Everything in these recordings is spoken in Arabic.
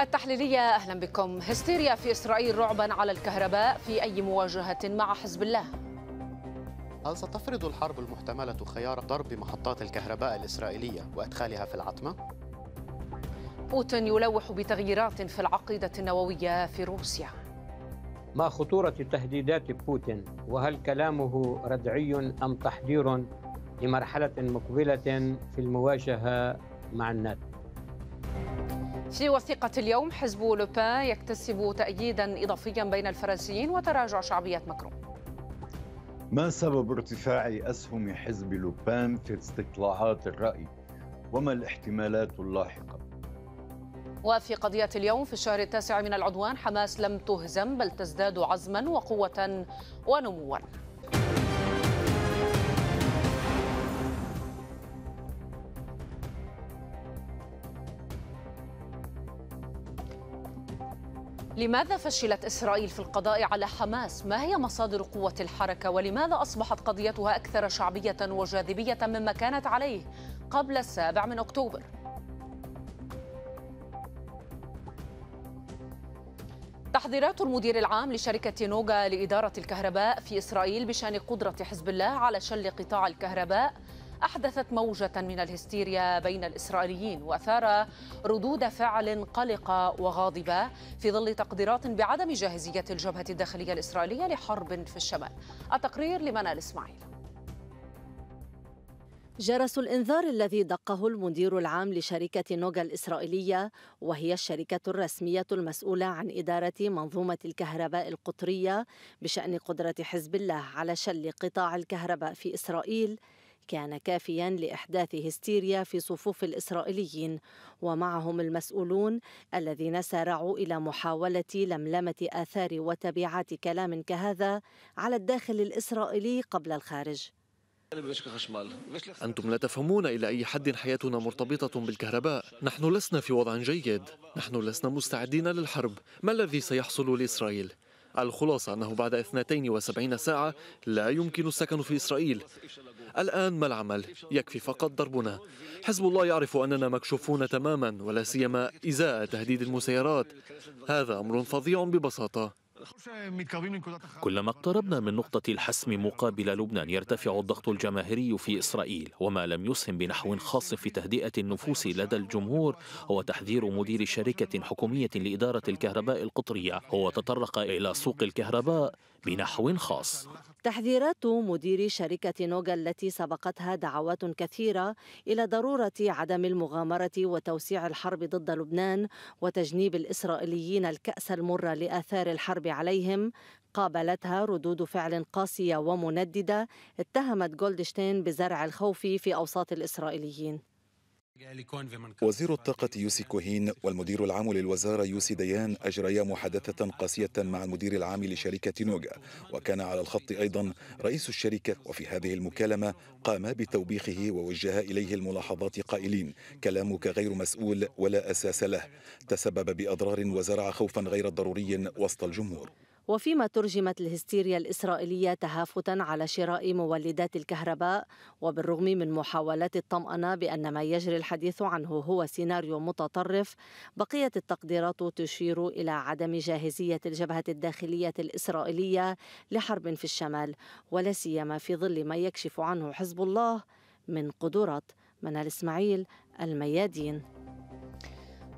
التحليلية أهلا بكم هستيريا في إسرائيل رعبا على الكهرباء في أي مواجهة مع حزب الله هل ستفرض الحرب المحتملة خيار ضرب محطات الكهرباء الإسرائيلية وإدخالها في العتمة؟ بوتين يلوح بتغييرات في العقيدة النووية في روسيا ما خطورة تهديدات بوتين وهل كلامه ردعي أم تحضير لمرحلة مقبلة في المواجهة مع الناتو؟ في وثيقة اليوم حزب لوبان يكتسب تأييدا إضافيا بين الفرنسيين وتراجع شعبية مكرون ما سبب ارتفاع أسهم حزب لوبان في استطلاعات الرأي وما الاحتمالات اللاحقة وفي قضية اليوم في الشهر التاسع من العدوان حماس لم تهزم بل تزداد عزما وقوة ونموا لماذا فشلت إسرائيل في القضاء على حماس؟ ما هي مصادر قوة الحركة؟ ولماذا أصبحت قضيتها أكثر شعبية وجاذبية مما كانت عليه قبل السابع من أكتوبر؟ تحذيرات المدير العام لشركة نوغا لإدارة الكهرباء في إسرائيل بشأن قدرة حزب الله على شل قطاع الكهرباء أحدثت موجة من الهستيريا بين الإسرائيليين وأثار ردود فعل قلقة وغاضبة في ظل تقديرات بعدم جاهزية الجبهة الداخلية الإسرائيلية لحرب في الشمال التقرير لمنال إسماعيل جرس الانذار الذي دقه المدير العام لشركه نوغا الاسرائيليه وهي الشركه الرسميه المسؤوله عن اداره منظومه الكهرباء القطريه بشان قدره حزب الله على شل قطاع الكهرباء في اسرائيل كان كافيا لاحداث هستيريا في صفوف الاسرائيليين ومعهم المسؤولون الذين سارعوا الى محاوله لملمه اثار وتبعات كلام كهذا على الداخل الاسرائيلي قبل الخارج أنتم لا تفهمون إلى أي حد حياتنا مرتبطة بالكهرباء نحن لسنا في وضع جيد نحن لسنا مستعدين للحرب ما الذي سيحصل لإسرائيل؟ الخلاصة أنه بعد 72 ساعة لا يمكن السكن في إسرائيل الآن ما العمل؟ يكفي فقط ضربنا حزب الله يعرف أننا مكشوفون تماما ولا سيما إزاء تهديد المسيرات هذا أمر فظيع ببساطة كلما اقتربنا من نقطة الحسم مقابل لبنان يرتفع الضغط الجماهيري في إسرائيل وما لم يسهم بنحو خاص في تهدئة النفوس لدى الجمهور هو تحذير مدير شركة حكومية لإدارة الكهرباء القطرية هو تطرق إلى سوق الكهرباء بنحو خاص تحذيرات مدير شركة نوغا التي سبقتها دعوات كثيرة إلى ضرورة عدم المغامرة وتوسيع الحرب ضد لبنان وتجنيب الإسرائيليين الكأس المر لآثار الحرب عليهم قابلتها ردود فعل قاسية ومنددة اتهمت جولدشتين بزرع الخوف في أوساط الإسرائيليين وزير الطاقة يوسي كوهين والمدير العام للوزارة يوسي ديان أجريا محادثة قاسية مع المدير العام لشركة نوجا وكان على الخط أيضا رئيس الشركة وفي هذه المكالمة قام بتوبيخه ووجه إليه الملاحظات قائلين كلامك غير مسؤول ولا أساس له تسبب بأضرار وزرع خوفا غير ضروري وسط الجمهور وفيما ترجمت الهستيريا الإسرائيلية تهافتا على شراء مولدات الكهرباء وبالرغم من محاولات الطمأنة بأن ما يجري الحديث عنه هو سيناريو متطرف بقيت التقديرات تشير إلى عدم جاهزية الجبهة الداخلية الإسرائيلية لحرب في الشمال ولا سيما في ظل ما يكشف عنه حزب الله من قدرات منال إسماعيل الميادين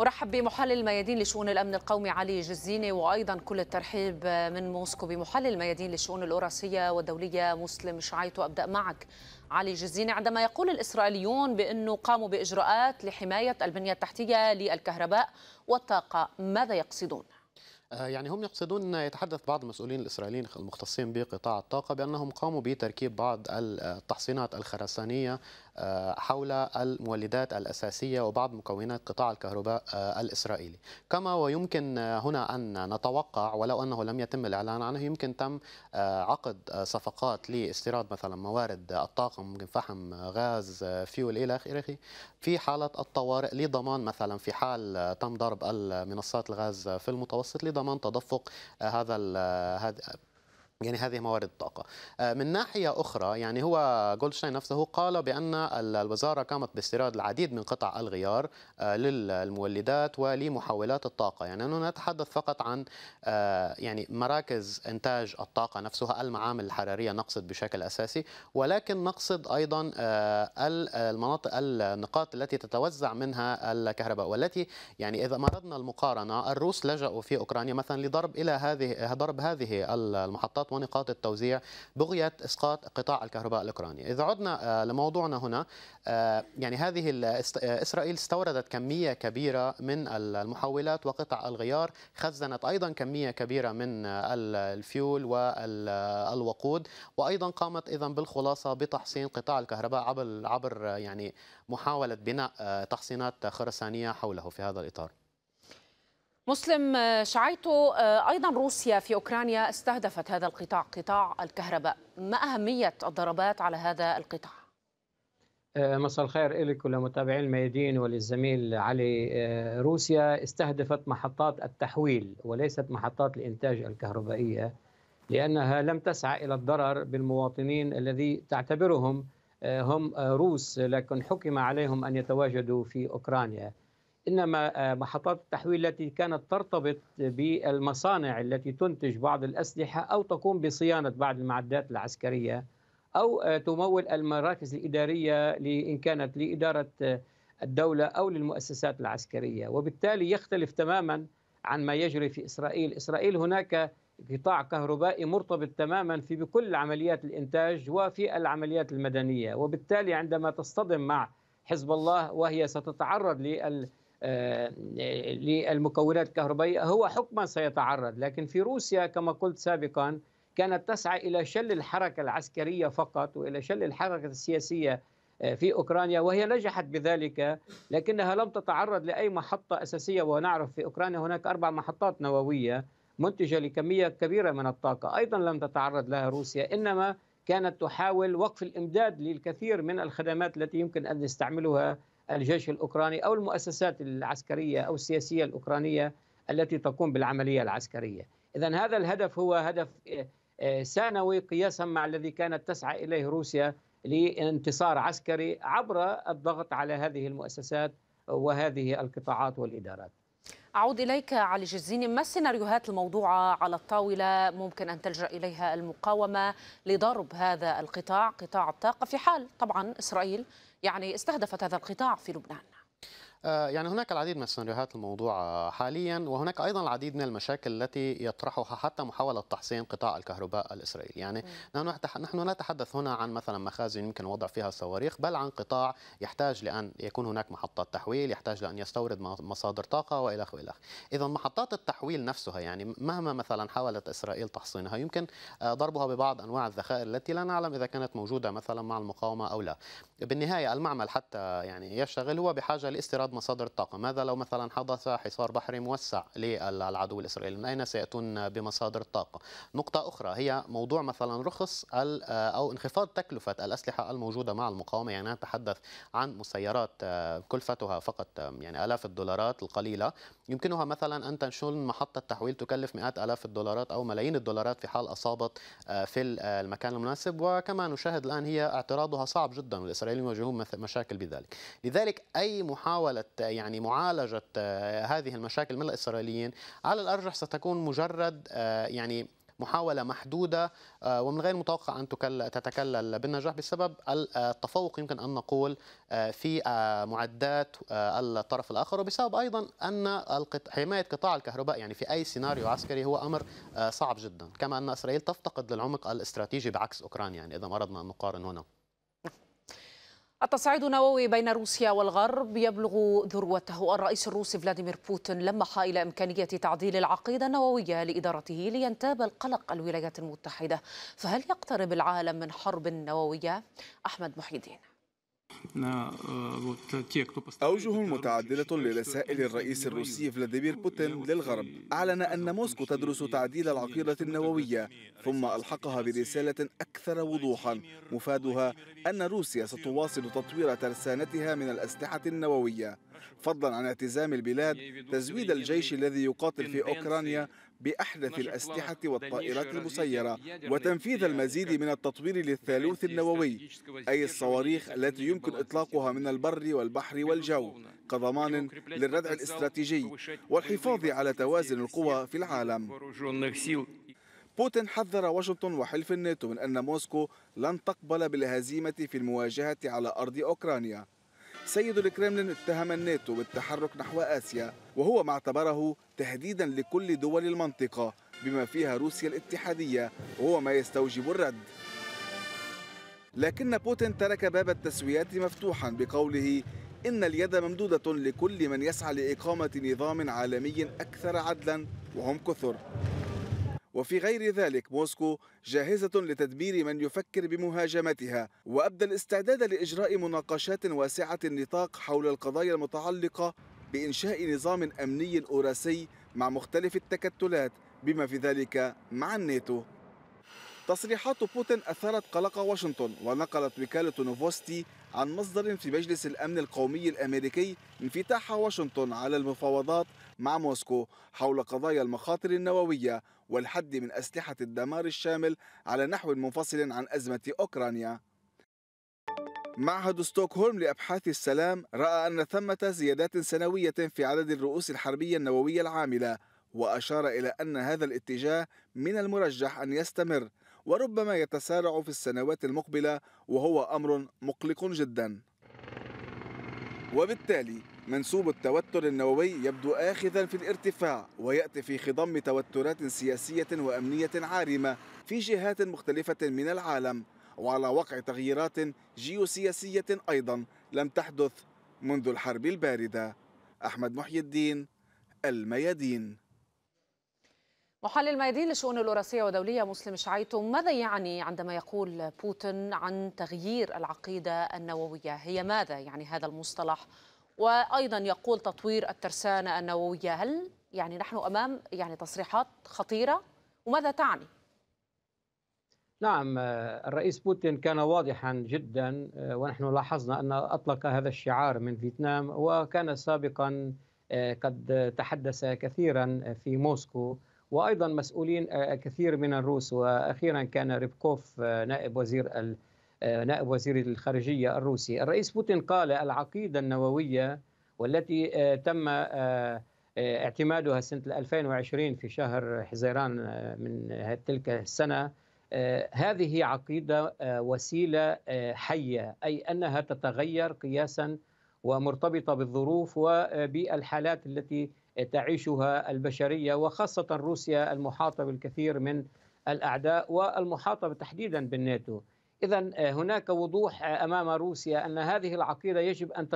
أرحب بمحلل الميادين لشؤون الأمن القومي علي جزيني وأيضا كل الترحيب من موسكو بمحلل الميادين للشؤون الأوراسية والدولية مسلم شعيط وأبدأ معك علي جزيني عندما يقول الإسرائيليون بأنه قاموا بإجراءات لحماية البنية التحتية للكهرباء والطاقة ماذا يقصدون؟ آه، يعني هم يقصدون يتحدث بعض المسؤولين الإسرائيليين المختصين بقطاع الطاقة بأنهم قاموا بتركيب بعض التحصينات الخرسانية آه، حول المولدات الأساسية وبعض مكونات قطاع الكهرباء آه، الإسرائيلي كما ويمكن آه، هنا أن نتوقع ولو أنه لم يتم الإعلان عنه يمكن تم عقد صفقات لاستيراد مثلا موارد الطاقم ممكن فحم غاز فيول إلى آخره في حالة الطوارئ لضمان مثلا في حال تم ضرب منصات الغاز في المتوسط لضمان تدفق هذا يعني هذه موارد الطاقة آه، من ناحية أخرى يعني هو جولدشتاين نفسه قال بأن الوزارة قامت باستيراد العديد من قطع الغيار آه، للمولدات ولمحولات الطاقة يعني أنه نتحدث فقط عن آه، يعني مراكز إنتاج الطاقة نفسها المعامل الحرارية نقصد بشكل أساسي ولكن نقصد أيضا المناطق النقاط التي تتوزع منها الكهرباء والتي يعني إذا أردنا المقارنة الروس لجأوا في أوكرانيا مثلا لضرب إلى هذه ضرب هذه المحطات النقاط ونقاط التوزيع بغية إسقاط قطاع الكهرباء الأوكراني إذا عدنا آه، لموضوعنا هنا آه، يعني هذه آه، إسرائيل استوردت كمية كبيرة من المحولات وقطع الغيار خزنت أيضا كمية كبيرة من الفيول والوقود وأيضا قامت إذا بالخلاصة بتحصين قطاع الكهرباء عبر عبر يعني محاولة بناء تحصينات خرسانية حوله في هذا الإطار مسلم شعيتو آه، أيضا روسيا في أوكرانيا استهدفت هذا القطاع قطاع الكهرباء ما أهمية الضربات على هذا القطاع؟ آه، مساء الخير لك ولمتابعي الميادين وللزميل علي آه، روسيا استهدفت محطات التحويل وليست محطات الإنتاج الكهربائية لأنها لم تسعى إلى الضرر بالمواطنين الذي تعتبرهم هم روس لكن حكم عليهم أن يتواجدوا في أوكرانيا انما آه، محطات التحويل التي كانت ترتبط بالمصانع التي تنتج بعض الاسلحه او تقوم بصيانه بعض المعدات العسكريه او آه، تمول المراكز الاداريه ان كانت لاداره آه، الدوله او للمؤسسات العسكريه وبالتالي يختلف تماما عن ما يجري في اسرائيل، اسرائيل هناك قطاع كهربائي مرتبط تماما في بكل عمليات الانتاج وفي العمليات المدنيه وبالتالي عندما تصطدم مع حزب الله وهي ستتعرض لل آه، للمكونات الكهربائية هو حكما سيتعرض لكن في روسيا كما قلت سابقا كانت تسعى إلى شل الحركة العسكرية فقط وإلى شل الحركة السياسية آه، في أوكرانيا وهي نجحت بذلك لكنها لم تتعرض لأي محطة أساسية ونعرف في أوكرانيا هناك أربع محطات نووية منتجة لكمية كبيرة من الطاقة أيضا لم تتعرض لها روسيا إنما كانت تحاول وقف الامداد للكثير من الخدمات التي يمكن ان يستعملها الجيش الاوكراني او المؤسسات العسكريه او السياسيه الاوكرانيه التي تقوم بالعمليه العسكريه. اذا هذا الهدف هو هدف ثانوي آه، آه، قياسا مع الذي كانت تسعى اليه روسيا لانتصار عسكري عبر الضغط على هذه المؤسسات وهذه القطاعات والادارات. أعود إليك علي جزيني ما السيناريوهات الموضوعة على الطاولة ممكن أن تلجأ إليها المقاومة لضرب هذا القطاع قطاع الطاقة في حال طبعا إسرائيل يعني استهدفت هذا القطاع في لبنان آه، يعني هناك العديد من السيناريوهات الموضوعة آه، حاليا وهناك أيضا العديد من المشاكل التي يطرحها حتى محاولة تحصين قطاع الكهرباء الإسرائيلي يعني نحن, نحن لا نتحدث هنا عن مثلا مخازن يمكن وضع فيها صواريخ بل عن قطاع يحتاج لأن يكون هناك محطات تحويل يحتاج لأن يستورد مصادر طاقة وإلى آخره إذا محطات التحويل نفسها يعني مهما مثلا حاولت إسرائيل تحصينها يمكن آه، ضربها ببعض أنواع الذخائر التي لا نعلم إذا كانت موجودة مثلا مع المقاومة أو لا بالنهاية المعمل حتى يعني يشتغل هو بحاجة لاستيراد استيراد مصادر الطاقة ماذا لو مثلا حدث حصار بحري موسع للعدو الإسرائيلي من أين سيأتون بمصادر الطاقة نقطة أخرى هي موضوع مثلا رخص أو انخفاض تكلفة الأسلحة الموجودة مع المقاومة يعني نتحدث عن مسيرات كلفتها فقط يعني آلاف الدولارات القليلة يمكنها مثلا أن تنشل محطة تحويل تكلف مئات آلاف الدولارات أو ملايين الدولارات في حال أصابت آه، في آه، المكان المناسب وكما نشاهد الآن هي اعتراضها صعب جدا والإسرائيليين يواجهون مشاكل بذلك لذلك أي محاولة مساله يعني معالجة آه، هذه المشاكل من الإسرائيليين على الأرجح ستكون مجرد آه، يعني محاولة محدودة آه، ومن غير المتوقع أن تتكلل بالنجاح بسبب التفوق يمكن أن نقول في معدات الطرف الآخر وبسبب أيضا أن حماية قطاع الكهرباء يعني في أي سيناريو عسكري هو أمر صعب جدا كما أن إسرائيل تفتقد للعمق الاستراتيجي بعكس أوكرانيا يعني إذا أردنا أن نقارن هنا التصعيد النووي بين روسيا والغرب يبلغ ذروته الرئيس الروسي فلاديمير بوتين لمح إلى إمكانية تعديل العقيدة النووية لإدارته لينتاب القلق الولايات المتحدة فهل يقترب العالم من حرب نووية؟ أحمد محيدين آه، أوجه متعددة لرسائل الرئيس الروسي فلاديمير بوتين للغرب أعلن أن موسكو تدرس تعديل العقيدة النووية ثم ألحقها برسالة أكثر وضوحا مفادها أن روسيا ستواصل تطوير ترسانتها من الأسلحة النووية فضلا عن اعتزام البلاد تزويد الجيش الذي يقاتل في أوكرانيا بأحدث الأسلحة والطائرات المسيرة وتنفيذ المزيد من التطوير للثالوث النووي أي الصواريخ التي يمكن إطلاقها من البر والبحر والجو كضمان للردع الاستراتيجي والحفاظ على توازن القوى في العالم بوتين حذر واشنطن وحلف الناتو من أن موسكو لن تقبل بالهزيمة في المواجهة على أرض أوكرانيا سيد الكرملين اتهم الناتو بالتحرك نحو آسيا وهو ما اعتبره تهديدا لكل دول المنطقة بما فيها روسيا الاتحادية وهو ما يستوجب الرد لكن بوتين ترك باب التسويات مفتوحا بقوله إن اليد ممدودة لكل من يسعى لإقامة نظام عالمي أكثر عدلا وهم كثر وفي غير ذلك موسكو جاهزة لتدمير من يفكر بمهاجمتها وأبدى الاستعداد لإجراء مناقشات واسعة النطاق حول القضايا المتعلقة بإنشاء نظام أمني أوراسي مع مختلف التكتلات بما في ذلك مع الناتو تصريحات بوتين أثارت قلق واشنطن ونقلت وكالة نوفوستي عن مصدر في مجلس الأمن القومي الأمريكي انفتاح واشنطن على المفاوضات مع موسكو حول قضايا المخاطر النووية والحد من أسلحة الدمار الشامل على نحو منفصل عن أزمة أوكرانيا معهد ستوكهولم لأبحاث السلام رأى أن ثمة زيادات سنوية في عدد الرؤوس الحربية النووية العاملة وأشار إلى أن هذا الاتجاه من المرجح أن يستمر وربما يتسارع في السنوات المقبلة وهو أمر مقلق جدا وبالتالي منسوب التوتر النووي يبدو آخذا في الارتفاع ويأتي في خضم توترات سياسية وأمنية عارمة في جهات مختلفة من العالم وعلى وقع تغييرات جيوسياسية أيضا لم تحدث منذ الحرب الباردة أحمد محي الدين الميادين محلل الميادين للشؤون الأوراسية ودولية مسلم شعيتم ماذا يعني عندما يقول بوتين عن تغيير العقيدة النووية هي ماذا يعني هذا المصطلح وايضا يقول تطوير الترسانه النوويه هل يعني نحن امام يعني تصريحات خطيره وماذا تعني نعم آه، الرئيس بوتين كان واضحا جدا آه، ونحن لاحظنا ان اطلق هذا الشعار من فيتنام وكان سابقا آه، قد تحدث كثيرا في موسكو وايضا مسؤولين كثير من الروس واخيرا كان ريبكوف نائب وزير آه، نائب وزير الخارجية الروسي الرئيس بوتين قال العقيدة النووية والتي آه، تم آه، اعتمادها سنة 2020 في شهر حزيران من تلك السنة هذه عقيدة وسيلة حية أي أنها تتغير قياسا ومرتبطة بالظروف وبالحالات التي تعيشها البشرية وخاصة روسيا المحاطة بالكثير من الأعداء والمحاطة تحديدا بالناتو إذا آه، هناك وضوح آه، أمام روسيا أن هذه العقيدة يجب أن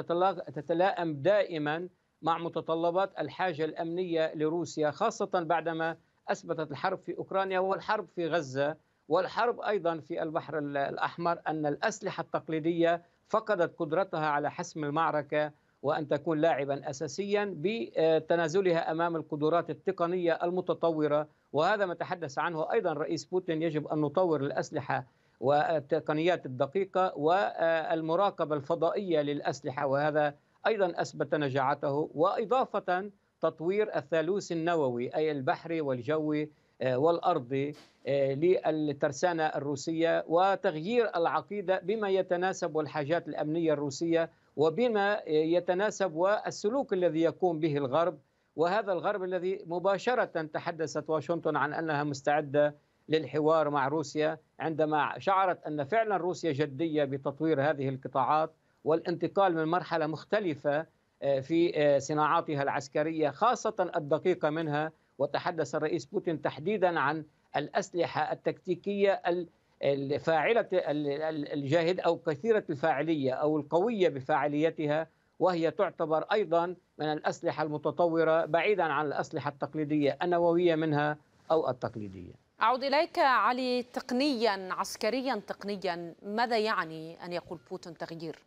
تتلائم دائما مع متطلبات الحاجة الأمنية لروسيا خاصة بعدما أثبتت الحرب في أوكرانيا والحرب في غزة والحرب أيضا في البحر الأحمر أن الأسلحة التقليدية فقدت قدرتها على حسم المعركة وأن تكون لاعبا أساسيا بتنازلها آه، أمام القدرات التقنية المتطورة وهذا ما تحدث عنه أيضا رئيس بوتين يجب أن نطور الأسلحة والتقنيات الدقيقة والمراقبة الفضائية للأسلحة وهذا أيضا أثبت نجاعته وإضافة تطوير الثالوث النووي أي البحري والجوي آه، والأرضي آه، للترسانة الروسية وتغيير العقيدة بما يتناسب والحاجات الأمنية الروسية وبما يتناسب والسلوك الذي يقوم به الغرب وهذا الغرب الذي مباشرة تحدثت واشنطن عن أنها مستعدة للحوار مع روسيا عندما شعرت ان فعلا روسيا جديه بتطوير هذه القطاعات والانتقال من مرحله مختلفه آه، في آه، صناعاتها العسكريه خاصه الدقيقه منها وتحدث الرئيس بوتين تحديدا عن الاسلحه التكتيكيه الفاعله الجاهد او كثيره الفاعليه او القويه بفاعليتها وهي تعتبر ايضا من الاسلحه المتطوره بعيدا عن الاسلحه التقليديه النوويه منها او التقليديه أعود إليك علي تقنيا عسكريا تقنيا ماذا يعني أن يقول بوتين تغيير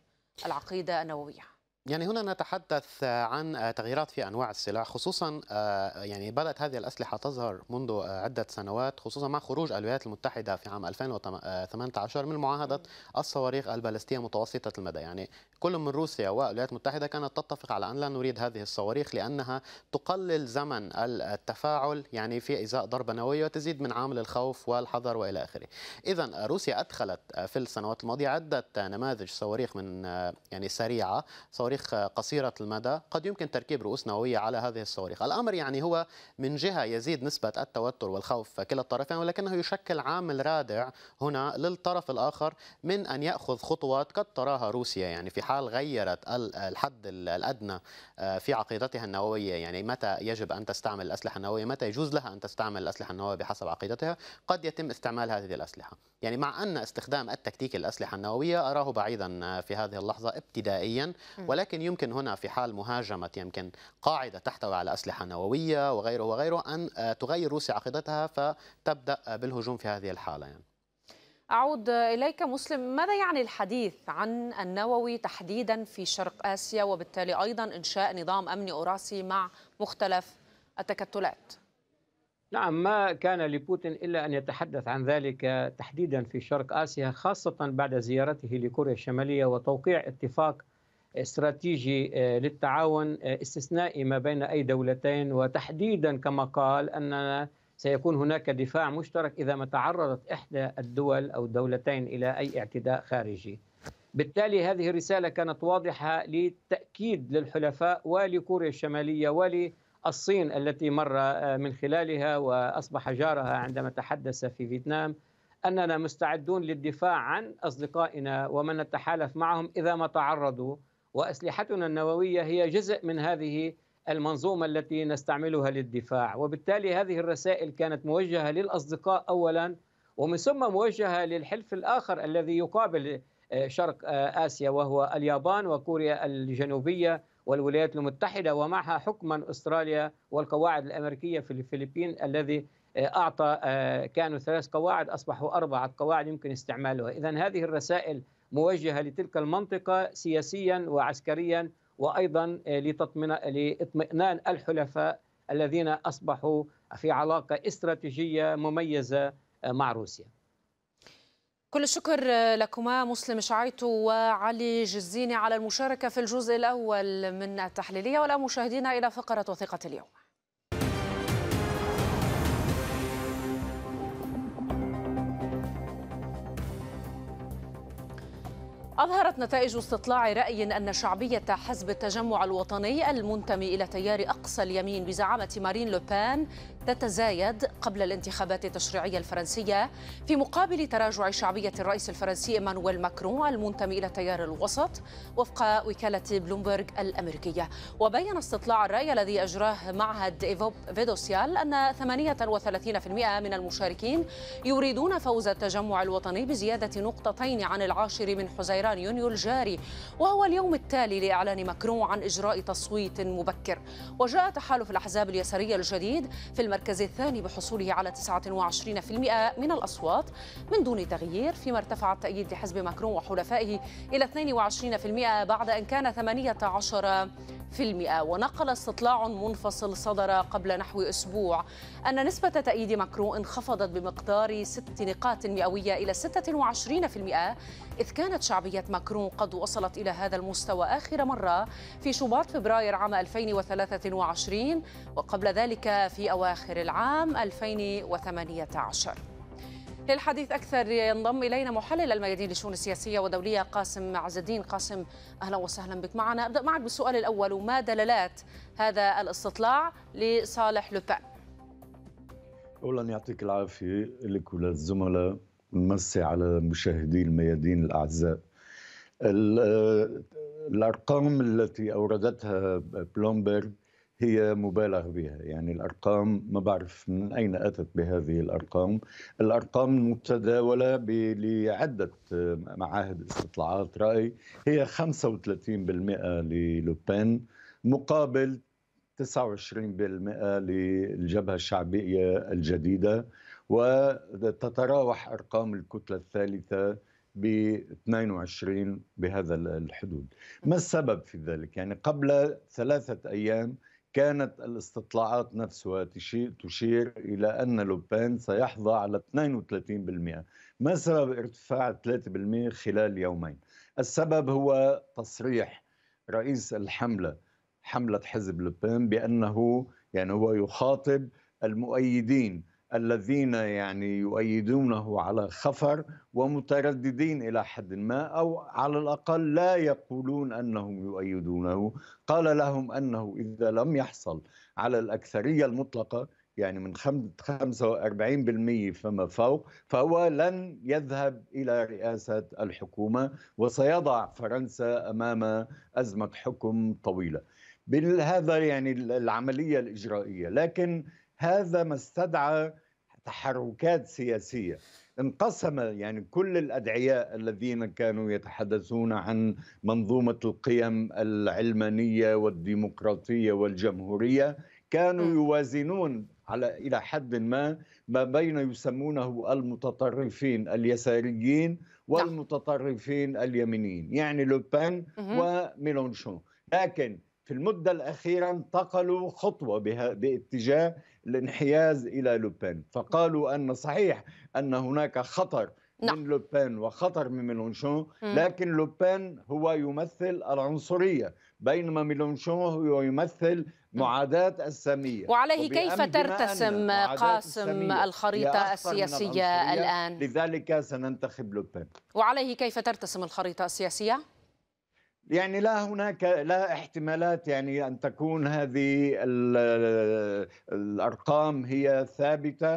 العقيدة النووية؟ يعني هنا نتحدث عن تغييرات في انواع السلاح خصوصا آه، يعني بدات هذه الاسلحه تظهر منذ عده سنوات خصوصا مع خروج الولايات المتحده في عام 2018 من معاهده الصواريخ البالستيه متوسطه المدى يعني كل من روسيا والولايات المتحده كانت تتفق على ان لا نريد هذه الصواريخ لانها تقلل زمن التفاعل يعني في ازاء ضربه نوويه وتزيد من عامل الخوف والحذر والى اخره اذا روسيا ادخلت في السنوات الماضيه عده نماذج صواريخ من آه، يعني سريعه صواريخ صواريخ قصيرة المدى قد يمكن تركيب رؤوس نووية على هذه الصواريخ الأمر يعني هو من جهة يزيد نسبة التوتر والخوف كلا الطرفين ولكنه يشكل عامل رادع هنا للطرف الآخر من أن يأخذ خطوات قد تراها روسيا يعني في حال غيرت الحد الأدنى آه، في عقيدتها النووية يعني متى يجب أن تستعمل الأسلحة النووية متى يجوز لها أن تستعمل الأسلحة النووية بحسب عقيدتها قد يتم استعمال هذه الأسلحة يعني مع أن استخدام التكتيك الأسلحة النووية أراه بعيدا آه، في هذه اللحظة ابتدائيا ولكن لكن يمكن هنا في حال مهاجمة يمكن قاعدة تحتوي على أسلحة نووية وغيره وغيره أن آه، تغير روسيا عقيدتها فتبدأ بالهجوم في هذه الحالة يعني. أعود إليك مسلم ماذا يعني الحديث عن النووي تحديدا في شرق آسيا وبالتالي أيضا إنشاء نظام أمني أوراسي مع مختلف التكتلات نعم ما كان لبوتين إلا أن يتحدث عن ذلك تحديدا في شرق آسيا خاصة بعد زيارته لكوريا الشمالية وتوقيع اتفاق استراتيجي آه، للتعاون آه، استثنائي ما بين أي دولتين وتحديدا كما قال أننا سيكون هناك دفاع مشترك إذا ما تعرضت إحدى الدول أو الدولتين إلى أي اعتداء خارجي بالتالي هذه الرسالة كانت واضحة للتأكيد للحلفاء ولكوريا الشمالية وللصين التي مر آه، من خلالها وأصبح جارها عندما تحدث في فيتنام أننا مستعدون للدفاع عن أصدقائنا ومن نتحالف معهم إذا ما تعرضوا واسلحتنا النوويه هي جزء من هذه المنظومه التي نستعملها للدفاع، وبالتالي هذه الرسائل كانت موجهه للاصدقاء اولا ومن ثم موجهه للحلف الاخر الذي يقابل آه، شرق آه، اسيا وهو اليابان وكوريا الجنوبيه والولايات المتحده ومعها حكما استراليا والقواعد الامريكيه في الفلبين الذي آه، اعطى كانوا ثلاث قواعد اصبحوا اربعه قواعد يمكن استعمالها، اذا هذه الرسائل موجهه لتلك المنطقه سياسيا وعسكريا وايضا آه، لتطمئن لاطمئنان الحلفاء الذين اصبحوا في علاقه استراتيجيه مميزه آه، مع روسيا. كل الشكر آه، لكما مسلم شعيتو وعلي جزيني على المشاركه في الجزء الاول من التحليليه ولا مشاهدينا الى فقره وثيقه اليوم. أظهرت نتائج استطلاع رأي أن شعبية حزب التجمع الوطني المنتمي إلى تيار أقصى اليمين بزعامة مارين لوبان تتزايد قبل الانتخابات التشريعية الفرنسية في مقابل تراجع شعبية الرئيس الفرنسي إيمانويل ماكرون المنتمي إلى تيار الوسط وفق وكالة بلومبرغ الأمريكية وبين استطلاع الرأي الذي أجراه معهد إيفوب فيدوسيال أن 38% من المشاركين يريدون فوز التجمع الوطني بزيادة نقطتين عن العاشر من حزيران 22 يونيو الجاري وهو اليوم التالي لإعلان ماكرون عن إجراء تصويت مبكر وجاء تحالف الأحزاب اليسارية الجديد في المركز الثاني بحصوله على 29% من الأصوات من دون تغيير فيما ارتفع التأييد لحزب ماكرون وحلفائه إلى 22% بعد أن كان 18 في المئة ونقل استطلاع منفصل صدر قبل نحو أسبوع أن نسبة تأييد ماكرون انخفضت بمقدار ست نقاط مئوية إلى 26% إذ كانت شعبية ماكرون قد وصلت إلى هذا المستوى آخر مرة في شباط فبراير عام 2023 وقبل ذلك في أواخر العام 2018 للحديث أكثر ينضم إلينا محلل الميادين للشؤون السياسية والدولية قاسم عز الدين قاسم أهلا وسهلا بك معنا أبدأ معك بالسؤال الأول وما دلالات هذا الاستطلاع لصالح لوبان أولا يعطيك العافية لك وللزملاء نمسي على مشاهدي الميادين الأعزاء الأرقام التي أوردتها بلومبرغ هي مبالغ بها يعني الأرقام ما بعرف من أين أتت بهذه الأرقام الأرقام المتداوله لعدة معاهد استطلاعات رأي هي 35% للوبان مقابل 29% للجبهة الشعبية الجديدة وتتراوح أرقام الكتلة الثالثة ب 22 بهذا الحدود ما السبب في ذلك؟ يعني قبل ثلاثة أيام كانت الاستطلاعات نفسها تشير إلى أن لوبان سيحظى على 32% ما سبب ارتفاع 3% خلال يومين؟ السبب هو تصريح رئيس الحملة حملة حزب لوبان بأنه يعني هو يخاطب المؤيدين الذين يعني يؤيدونه على خفر ومترددين الى حد ما او على الاقل لا يقولون انهم يؤيدونه، قال لهم انه اذا لم يحصل على الاكثريه المطلقه يعني من 45% فما فوق فهو لن يذهب إلى رئاسة الحكومة وسيضع فرنسا أمام أزمة حكم طويلة بهذا يعني العملية الإجرائية لكن هذا ما استدعى تحركات سياسيه انقسم يعني كل الادعياء الذين كانوا يتحدثون عن منظومه القيم العلمانيه والديمقراطيه والجمهوريه كانوا يوازنون على الى حد ما ما بين يسمونه المتطرفين اليساريين نعم. والمتطرفين اليمينيين يعني لوبان وميلونشون لكن في المدة الأخيرة انتقلوا خطوة باتجاه الانحياز إلى لوبين فقالوا أن صحيح أن هناك خطر نعم. من لوبين وخطر من ميلونشون لكن لوبين هو يمثل العنصرية بينما ميلونشون هو يمثل معاداة السامية وعليه كيف ترتسم قاسم الخريطة السياسية الآن لذلك سننتخب لوبين وعليه كيف ترتسم الخريطة السياسية؟ يعني لا هناك لا احتمالات يعني ان تكون هذه الارقام هي ثابته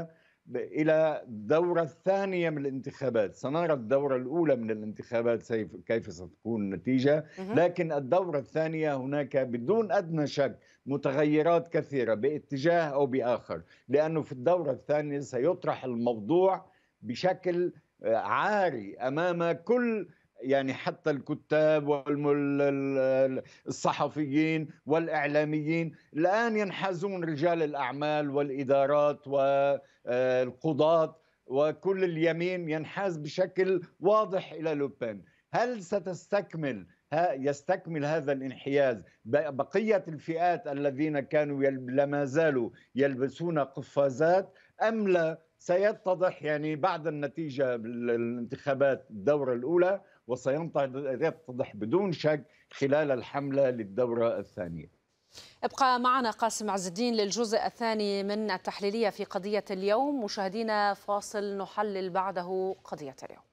الى الدوره الثانيه من الانتخابات، سنرى الدوره الاولى من الانتخابات كيف ستكون النتيجه، لكن الدوره الثانيه هناك بدون ادنى شك متغيرات كثيره باتجاه او باخر، لانه في الدوره الثانيه سيطرح الموضوع بشكل عاري امام كل يعني حتى الكتاب والصحفيين والإعلاميين الآن ينحازون رجال الأعمال والإدارات والقضاة آه، وكل اليمين ينحاز بشكل واضح إلى لوبين هل ستستكمل يستكمل هذا الانحياز بقية الفئات الذين كانوا لما زالوا يلبسون قفازات أم لا سيتضح يعني بعد النتيجة بالانتخابات الدورة الأولى وسيتضح بدون شك خلال الحملة للدورة الثانية ابقى معنا قاسم عز الدين للجزء الثاني من التحليلية في قضية اليوم مشاهدينا فاصل نحلل بعده قضية اليوم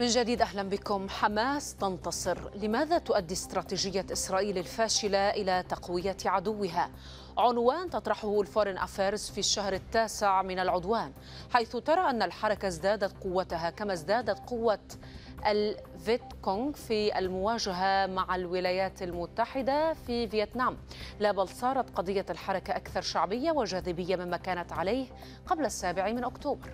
من جديد اهلا بكم حماس تنتصر لماذا تؤدي استراتيجيه اسرائيل الفاشله الى تقويه عدوها عنوان تطرحه الفورن افيرز في الشهر التاسع من العدوان حيث ترى ان الحركه ازدادت قوتها كما ازدادت قوه الفيت كونغ في المواجهة مع الولايات المتحدة في فيتنام لا بل صارت قضية الحركة أكثر شعبية وجاذبية مما كانت عليه قبل السابع من أكتوبر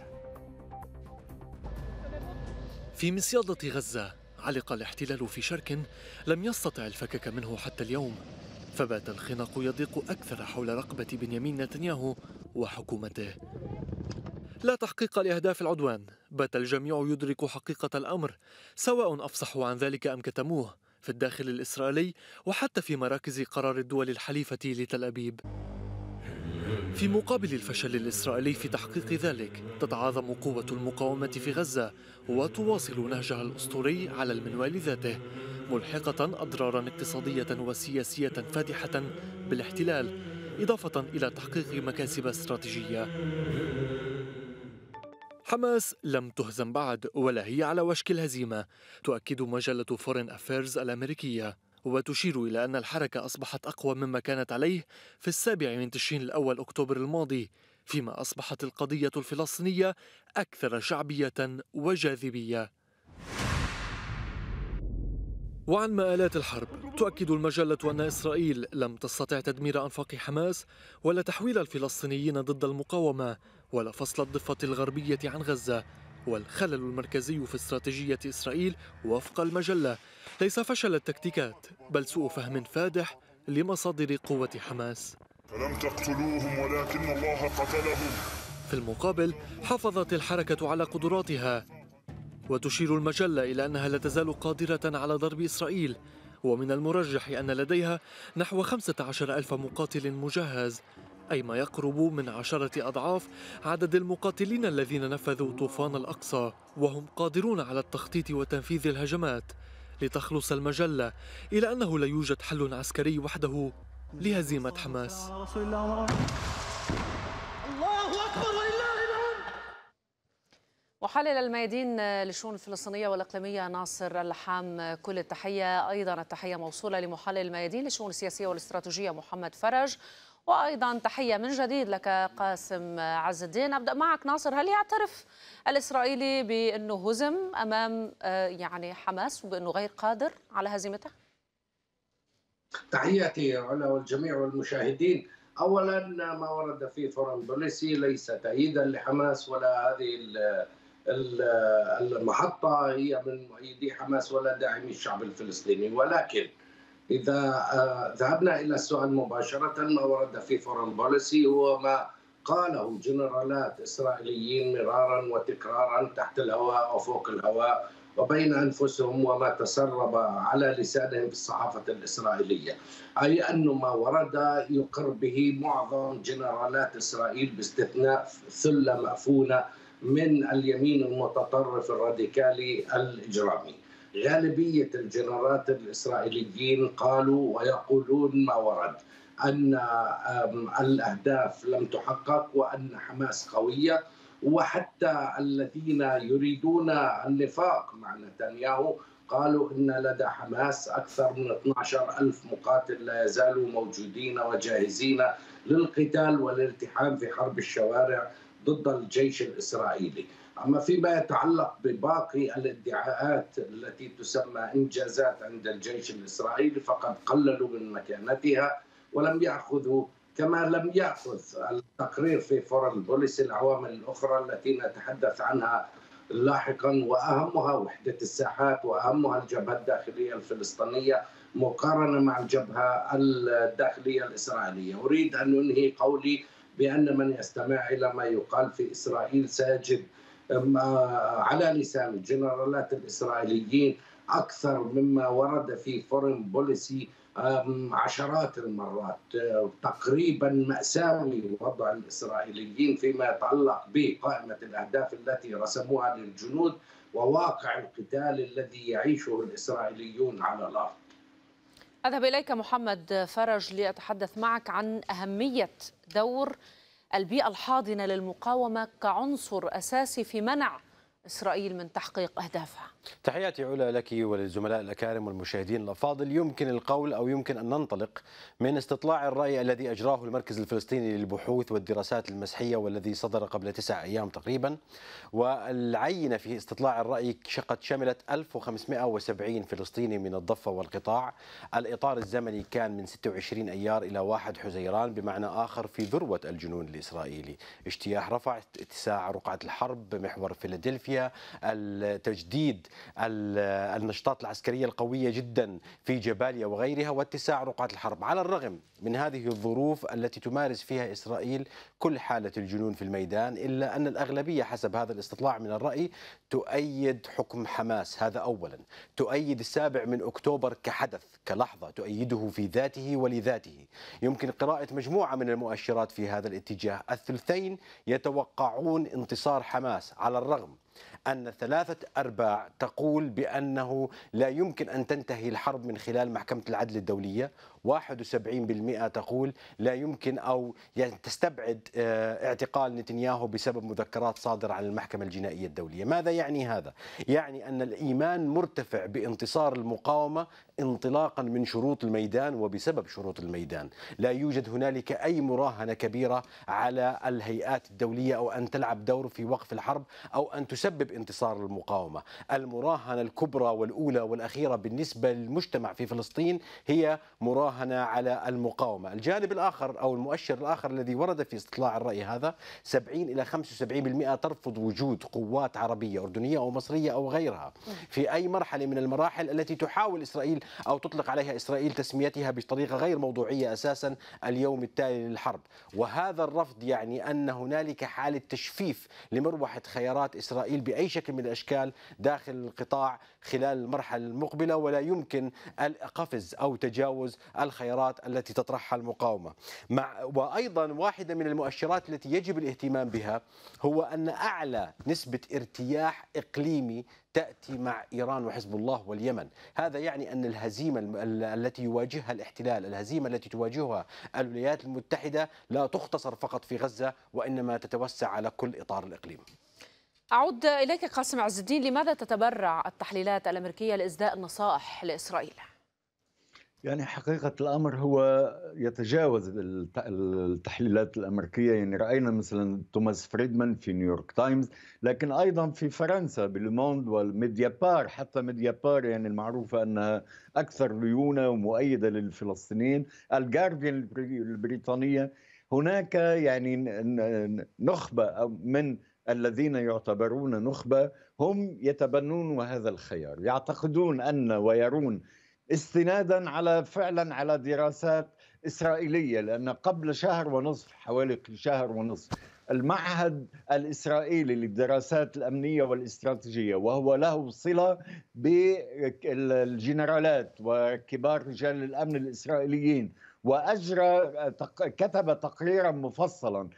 في مصيادة غزة علق الاحتلال في شرك لم يستطع الفكك منه حتى اليوم فبات الخناق يضيق أكثر حول رقبة بنيامين نتنياهو وحكومته لا تحقيق لأهداف العدوان بات الجميع يدرك حقيقة الأمر سواء أفصحوا عن ذلك أم كتموه في الداخل الإسرائيلي وحتى في مراكز قرار الدول الحليفة لتل أبيب في مقابل الفشل الإسرائيلي في تحقيق ذلك تتعاظم قوة المقاومة في غزة وتواصل نهجها الأسطوري على المنوال ذاته ملحقة أضرارا اقتصادية وسياسية فادحة بالاحتلال إضافة إلى تحقيق مكاسب استراتيجية حماس لم تهزم بعد ولا هي على وشك الهزيمة تؤكد مجلة فورين أفيرز الأمريكية وتشير إلى أن الحركة أصبحت أقوى مما كانت عليه في السابع من تشرين الأول أكتوبر الماضي فيما أصبحت القضية الفلسطينية أكثر شعبية وجاذبية وعن مآلات الحرب تؤكد المجلة أن إسرائيل لم تستطع تدمير أنفاق حماس ولا تحويل الفلسطينيين ضد المقاومة ولا فصل الضفة الغربية عن غزة والخلل المركزي في استراتيجية إسرائيل وفق المجلة ليس فشل التكتيكات بل سوء فهم فادح لمصادر قوة حماس فلم تقتلوهم ولكن الله قتلهم في المقابل حافظت الحركة على قدراتها وتشير المجلة إلى أنها لا تزال قادرة على ضرب إسرائيل ومن المرجح أن لديها نحو 15 ألف مقاتل مجهز أي ما يقرب من عشرة أضعاف عدد المقاتلين الذين نفذوا طوفان الأقصى وهم قادرون على التخطيط وتنفيذ الهجمات لتخلص المجلة إلى أنه لا يوجد حل عسكري وحده لهزيمة حماس الله أكبر ولله وحلل الميادين للشؤون الفلسطينية والإقليمية ناصر اللحام كل التحية أيضا التحية موصولة لمحلل الميادين للشؤون السياسية والاستراتيجية محمد فرج وأيضا تحية من جديد لك قاسم عز الدين أبدأ معك ناصر هل يعترف الإسرائيلي بأنه هزم أمام آه، يعني حماس وبأنه غير قادر على هزيمته؟ تحياتي على الجميع والمشاهدين اولا ما ورد في بوليسي ليس تأييدا لحماس ولا هذه المحطة هي من مؤيدي حماس ولا داعمي الشعب الفلسطيني ولكن إذا آه، ذهبنا إلى السؤال مباشرة ما ورد في فورن بوليسي هو ما قاله جنرالات إسرائيليين مرارا وتكرارا تحت الهواء وفوق الهواء وبين أنفسهم وما تسرب على لسانهم في الصحافة الإسرائيلية أي أن ما ورد يقر به معظم جنرالات إسرائيل باستثناء ثلة مأفونة من اليمين المتطرف الراديكالي الإجرامي غالبية الجنرالات الإسرائيليين قالوا ويقولون ما ورد أن الأهداف لم تحقق وأن حماس قوية وحتى الذين يريدون النفاق مع نتنياهو قالوا ان لدى حماس اكثر من 12 الف مقاتل لا يزالوا موجودين وجاهزين للقتال والالتحام في حرب الشوارع ضد الجيش الاسرائيلي. اما فيما يتعلق بباقي الادعاءات التي تسمى انجازات عند الجيش الاسرائيلي فقد قللوا من مكانتها ولم ياخذوا كما لم يأخذ التقرير في فورن بوليس العوامل الأخرى التي نتحدث عنها لاحقا وأهمها وحدة الساحات وأهمها الجبهة الداخلية الفلسطينية مقارنة مع الجبهة الداخلية الإسرائيلية أريد أن أنهي قولي بأن من يستمع إلى ما يقال في إسرائيل سيجد آه، على لسان الجنرالات الإسرائيليين أكثر مما ورد في فورن بوليسي عشرات المرات آه، تقريبا مأساوي وضع الإسرائيليين فيما يتعلق بقائمة الأهداف التي رسموها للجنود وواقع القتال الذي يعيشه الإسرائيليون على الأرض أذهب إليك محمد فرج لأتحدث معك عن أهمية دور البيئة الحاضنة للمقاومة كعنصر أساسي في منع إسرائيل من تحقيق أهدافها تحياتي علا لك وللزملاء الأكارم والمشاهدين الأفاضل يمكن القول أو يمكن أن ننطلق من استطلاع الرأي الذي أجراه المركز الفلسطيني للبحوث والدراسات المسحية والذي صدر قبل تسع أيام تقريبا والعينة في استطلاع الرأي قد شملت 1570 فلسطيني من الضفة والقطاع الإطار الزمني كان من 26 أيار إلى 1 حزيران بمعنى آخر في ذروة الجنون الإسرائيلي اجتياح رفع اتساع رقعة الحرب محور فيلادلفيا التجديد النشاطات العسكرية القوية جدا في جباليا وغيرها واتساع رقعة الحرب على الرغم من هذه الظروف التي تمارس فيها إسرائيل كل حالة الجنون في الميدان إلا أن الأغلبية حسب هذا الاستطلاع من الرأي تؤيد حكم حماس هذا اولا، تؤيد السابع من اكتوبر كحدث كلحظه تؤيده في ذاته ولذاته، يمكن قراءه مجموعه من المؤشرات في هذا الاتجاه، الثلثين يتوقعون انتصار حماس على الرغم أن ثلاثة أرباع تقول بأنه لا يمكن أن تنتهي الحرب من خلال محكمة العدل الدولية 71% تقول لا يمكن أو يعني تستبعد آه، اعتقال نتنياهو بسبب مذكرات صادرة عن المحكمة الجنائية الدولية ماذا يعني هذا؟ يعني أن الإيمان مرتفع بانتصار المقاومة انطلاقا من شروط الميدان وبسبب شروط الميدان لا يوجد هنالك أي مراهنة كبيرة على الهيئات الدولية أو أن تلعب دور في وقف الحرب أو أن تسبب انتصار المقاومة المراهنة الكبرى والأولى والأخيرة بالنسبة للمجتمع في فلسطين هي مراهنة على المقاومة الجانب الآخر أو المؤشر الآخر الذي ورد في استطلاع الرأي هذا 70 إلى 75% ترفض وجود قوات عربية أردنية أو مصرية أو غيرها في أي مرحلة من المراحل التي تحاول إسرائيل أو تطلق عليها إسرائيل تسميتها بطريقة غير موضوعية أساسا اليوم التالي للحرب وهذا الرفض يعني أن هنالك حالة تجفيف لمروحة خيارات إسرائيل بأي شكل من الأشكال داخل القطاع خلال المرحلة المقبلة ولا يمكن القفز أو تجاوز الخيارات التي تطرحها المقاومة مع وأيضا واحدة من المؤشرات التي يجب الاهتمام بها هو أن أعلى نسبة ارتياح إقليمي تأتي مع إيران وحزب الله واليمن هذا يعني أن الهزيمة التي يواجهها الاحتلال الهزيمة التي تواجهها الولايات المتحدة لا تختصر فقط في غزة وإنما تتوسع على كل إطار الإقليم أعود إليك قاسم عز الدين لماذا تتبرع التحليلات الأمريكية لإسداء النصائح لإسرائيل؟ يعني حقيقة الأمر هو يتجاوز التحليلات الأمريكية يعني رأينا مثلا توماس فريدمان في نيويورك تايمز لكن أيضا في فرنسا بالموند والميديا بار حتى ميديا بار يعني المعروفة أنها أكثر ليونة ومؤيدة للفلسطينيين الجارديان البريطانية هناك يعني نخبة من الذين يعتبرون نخبة هم يتبنون هذا الخيار يعتقدون أن ويرون استنادا على فعلا على دراسات اسرائيليه لان قبل شهر ونصف حوالي شهر ونصف المعهد الاسرائيلي للدراسات الامنيه والاستراتيجيه وهو له صله بالجنرالات وكبار رجال الامن الاسرائيليين واجرى كتب تقريرا مفصلا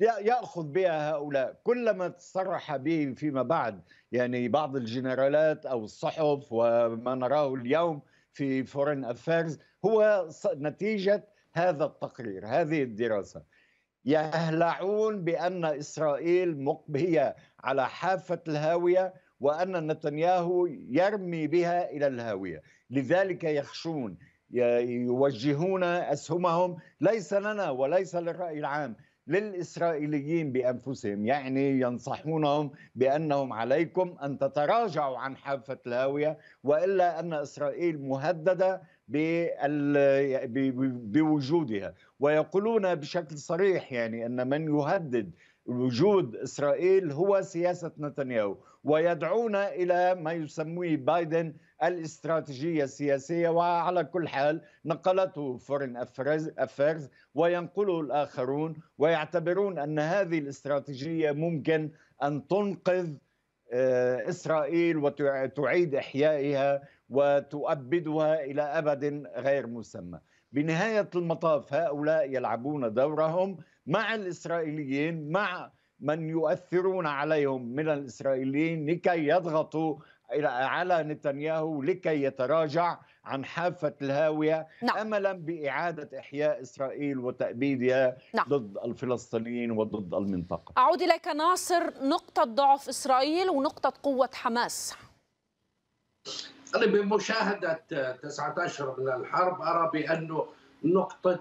ياخذ بها هؤلاء كلما تصرح به فيما بعد يعني بعض الجنرالات او الصحف وما نراه اليوم في فورين افيرز هو نتيجه هذا التقرير هذه الدراسه يهلعون بان اسرائيل هي على حافه الهاويه وان نتنياهو يرمي بها الى الهاويه لذلك يخشون يوجهون اسهمهم ليس لنا وليس للراي العام للإسرائيليين بأنفسهم يعني ينصحونهم بأنهم عليكم أن تتراجعوا عن حافة الهاوية وإلا أن إسرائيل مهددة بوجودها ويقولون بشكل صريح يعني أن من يهدد وجود اسرائيل هو سياسه نتنياهو ويدعون الى ما يسميه بايدن الاستراتيجيه السياسيه وعلى كل حال نقلته فورن افيرز وينقله الاخرون ويعتبرون ان هذه الاستراتيجيه ممكن ان تنقذ آه، اسرائيل وتعيد احيائها وتؤبدها الى ابد غير مسمى. بنهايه المطاف هؤلاء يلعبون دورهم مع الاسرائيليين مع من يؤثرون عليهم من الاسرائيليين لكي يضغطوا على نتنياهو لكي يتراجع عن حافة الهاوية نعم. أملا بإعادة إحياء إسرائيل وتأبيدها نعم. ضد الفلسطينيين وضد المنطقة أعود إليك ناصر نقطة ضعف إسرائيل ونقطة قوة حماس أنا طيب، بمشاهدة 19 من الحرب أرى بأنه نقطة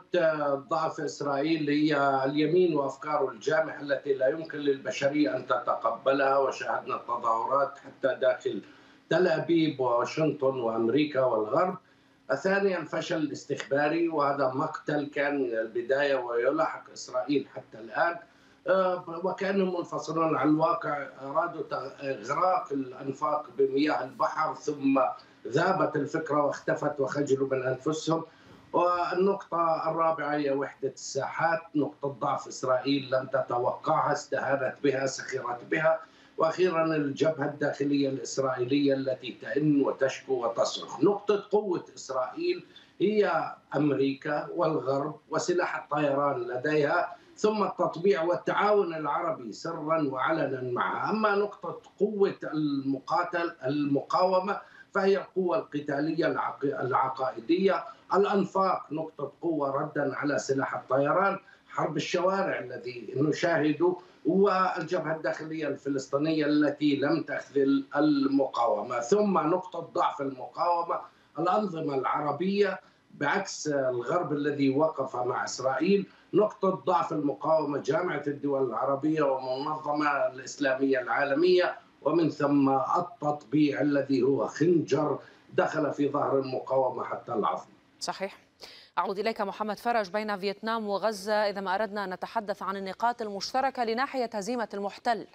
ضعف إسرائيل هي اليمين وأفكاره الجامحة التي لا يمكن للبشرية أن تتقبلها وشاهدنا التظاهرات حتى داخل تل أبيب وواشنطن وأمريكا والغرب ثانيا فشل استخباري وهذا مقتل كان من البداية ويلاحق إسرائيل حتى الآن آه، وكانهم منفصلون عن الواقع أرادوا إغراق الأنفاق بمياه البحر ثم ذابت الفكرة واختفت وخجلوا من أنفسهم والنقطة الرابعة هي وحدة الساحات نقطة ضعف إسرائيل لم تتوقعها استهانت بها سخرت بها واخيرا الجبهه الداخليه الاسرائيليه التي تئن وتشكو وتصرخ. نقطه قوه اسرائيل هي امريكا والغرب وسلاح الطيران لديها ثم التطبيع والتعاون العربي سرا وعلنا معها، اما نقطه قوه المقاتل المقاومه فهي القوة القتالية العقائدية الأنفاق نقطة قوة ردا على سلاح الطيران حرب الشوارع الذي نشاهده والجبهة الداخلية الفلسطينية التي لم تخذل المقاومة ثم نقطة ضعف المقاومة الأنظمة العربية بعكس الغرب الذي وقف مع إسرائيل نقطة ضعف المقاومة جامعة الدول العربية ومنظمة الإسلامية العالمية ومن ثم التطبيع الذي هو خنجر دخل في ظهر المقاومة حتى العظم صحيح أعود إليك محمد فرج بين فيتنام وغزة إذا ما أردنا أن نتحدث عن النقاط المشتركة لناحية هزيمة المحتل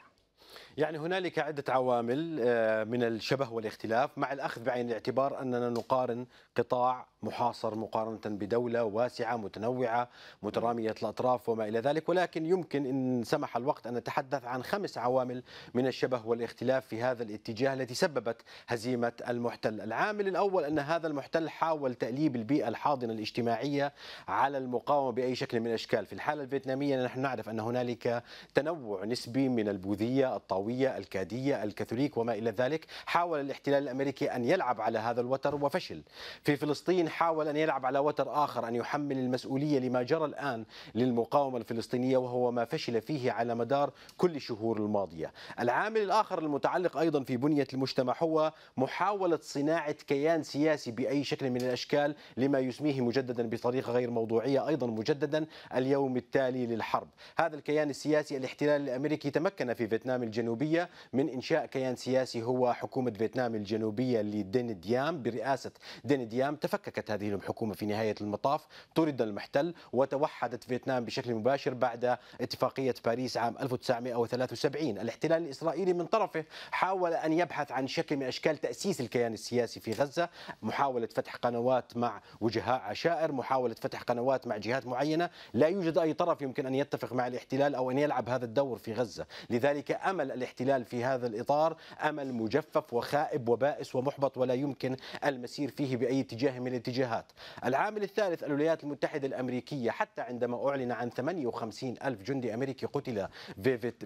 يعني هنالك عدة عوامل آه، من الشبه والاختلاف مع الأخذ بعين الاعتبار أننا نقارن قطاع محاصر مقارنة بدولة واسعة متنوعة مترامية الأطراف وما إلى ذلك ولكن يمكن إن سمح الوقت أن نتحدث عن خمس عوامل من الشبه والاختلاف في هذا الاتجاه التي سببت هزيمة المحتل العامل الأول أن هذا المحتل حاول تأليب البيئة الحاضنة الاجتماعية على المقاومة بأي شكل من الأشكال في الحالة الفيتنامية نحن نعرف أن هنالك تنوع نسبي من البوذية الطاوية العلوية الكادية الكاثوليك وما إلى ذلك حاول الاحتلال الأمريكي أن يلعب على هذا الوتر وفشل في فلسطين حاول أن يلعب على وتر آخر أن يحمل المسؤولية لما جرى الآن للمقاومة الفلسطينية وهو ما فشل فيه على مدار كل الشهور الماضية العامل الآخر المتعلق أيضا في بنية المجتمع هو محاولة صناعة كيان سياسي بأي شكل من الأشكال لما يسميه مجددا بطريقة غير موضوعية أيضا مجددا اليوم التالي للحرب هذا الكيان السياسي الاحتلال الأمريكي تمكن في فيتنام الجنوبي الجنوبية من إنشاء كيان سياسي هو حكومة فيتنام الجنوبية لدين ديام برئاسة دين ديام تفككت هذه الحكومة في نهاية المطاف طرد المحتل وتوحدت فيتنام بشكل مباشر بعد اتفاقية باريس عام 1973 الاحتلال الإسرائيلي من طرفه حاول أن يبحث عن شكل من أشكال تأسيس الكيان السياسي في غزة محاولة فتح قنوات مع وجهاء عشائر محاولة فتح قنوات مع جهات معينة لا يوجد أي طرف يمكن أن يتفق مع الاحتلال أو أن يلعب هذا الدور في غزة لذلك أمل الاحتلال في هذا الإطار أمل مجفف وخائب وبائس ومحبط ولا يمكن المسير فيه بأي اتجاه من الاتجاهات العامل الثالث الولايات المتحدة الأمريكية حتى عندما أعلن عن 58 ألف جندي أمريكي قتل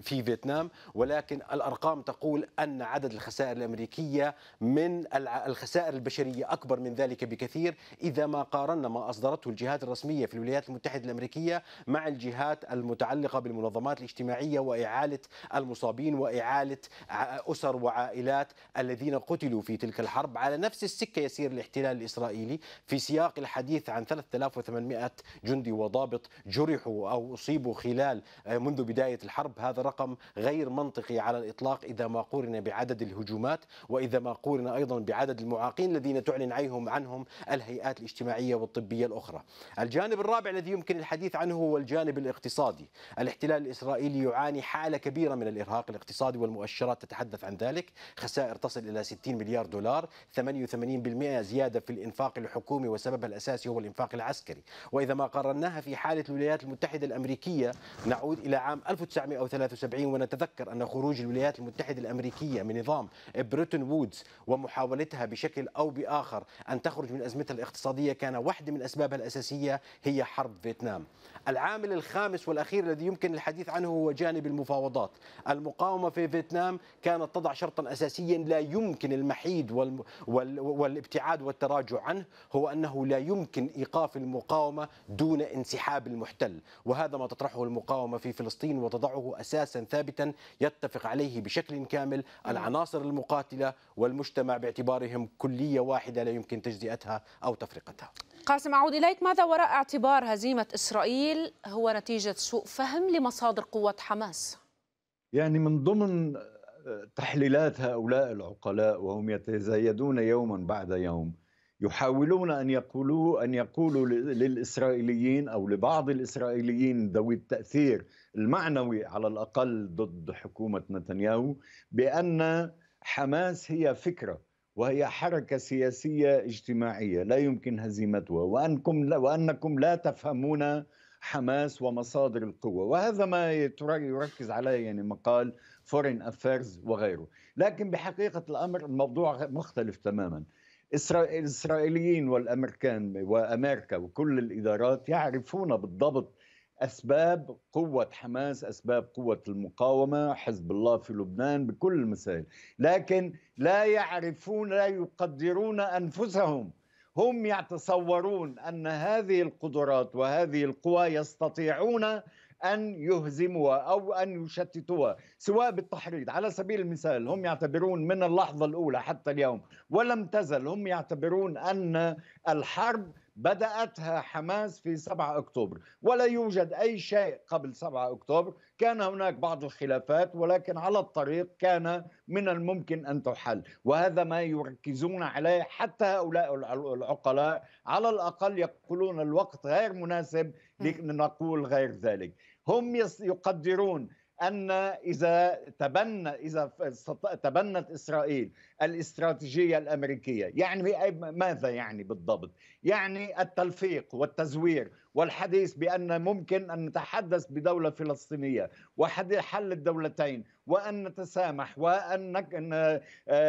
في فيتنام ولكن الأرقام تقول أن عدد الخسائر الأمريكية من الخسائر البشرية أكبر من ذلك بكثير إذا ما قارنا ما أصدرته الجهات الرسمية في الولايات المتحدة الأمريكية مع الجهات المتعلقة بالمنظمات الاجتماعية وإعالة المصابين وإعالة أسر وعائلات الذين قتلوا في تلك الحرب على نفس السكة يسير الاحتلال الإسرائيلي في سياق الحديث عن 3800 جندي وضابط جرحوا أو أصيبوا خلال آه، منذ بداية الحرب هذا رقم غير منطقي على الإطلاق إذا ما قورن بعدد الهجومات وإذا ما قورن أيضا بعدد المعاقين الذين تعلن عنهم عنهم الهيئات الاجتماعية والطبية الأخرى الجانب الرابع الذي يمكن الحديث عنه هو الجانب الاقتصادي الاحتلال الإسرائيلي يعاني حالة كبيرة من الإرهاق الاقتصادي الاقتصادي والمؤشرات تتحدث عن ذلك خسائر تصل إلى 60 مليار دولار 88% زيادة في الإنفاق الحكومي وسببها الأساسي هو الإنفاق العسكري وإذا ما قارناها في حالة الولايات المتحدة الأمريكية نعود إلى عام 1973 ونتذكر أن خروج الولايات المتحدة الأمريكية من نظام بريتون وودز ومحاولتها بشكل أو بآخر أن تخرج من أزمتها الاقتصادية كان واحدة من أسبابها الأساسية هي حرب فيتنام العامل الخامس والأخير الذي يمكن الحديث عنه هو جانب المفاوضات المقاومة في فيتنام كانت تضع شرطا أساسيا لا يمكن المحيد والابتعاد والتراجع عنه هو أنه لا يمكن إيقاف المقاومة دون انسحاب المحتل وهذا ما تطرحه المقاومة في فلسطين وتضعه أساسا ثابتا يتفق عليه بشكل كامل العناصر المقاتلة والمجتمع باعتبارهم كلية واحدة لا يمكن تجزئتها أو تفرقتها قاسم أعود إليك ماذا وراء اعتبار هزيمة إسرائيل هو نتيجة سوء فهم لمصادر قوة حماس؟ يعني من ضمن آه، تحليلات هؤلاء العقلاء وهم يتزايدون يوما بعد يوم يحاولون ان يقولوا ان يقولوا للاسرائيليين او لبعض الاسرائيليين ذوي التاثير المعنوي على الاقل ضد حكومه نتنياهو بان حماس هي فكره وهي حركه سياسيه اجتماعيه لا يمكن هزيمتها وانكم وانكم لا تفهمون حماس ومصادر القوة وهذا ما يركز عليه يعني مقال فورين أفيرز وغيره لكن بحقيقة الأمر الموضوع مختلف تماما الإسرائيليين والأمريكان وأمريكا وكل الإدارات يعرفون بالضبط اسباب قوه حماس اسباب قوه المقاومه حزب الله في لبنان بكل المسائل لكن لا يعرفون لا يقدرون انفسهم هم يتصورون ان هذه القدرات وهذه القوى يستطيعون ان يهزموها او ان يشتتوها سواء بالتحريض على سبيل المثال هم يعتبرون من اللحظه الاولى حتى اليوم ولم تزل هم يعتبرون ان الحرب بدأتها حماس في 7 أكتوبر ولا يوجد أي شيء قبل 7 أكتوبر كان هناك بعض الخلافات ولكن على الطريق كان من الممكن أن تحل وهذا ما يركزون عليه حتى هؤلاء العقلاء على الأقل يقولون الوقت غير مناسب لنقول غير ذلك هم يقدرون ان اذا تبنى اذا تبنت اسرائيل الاستراتيجيه الامريكيه، يعني ماذا يعني بالضبط؟ يعني التلفيق والتزوير والحديث بان ممكن ان نتحدث بدوله فلسطينيه وحل الدولتين وان نتسامح وان آه،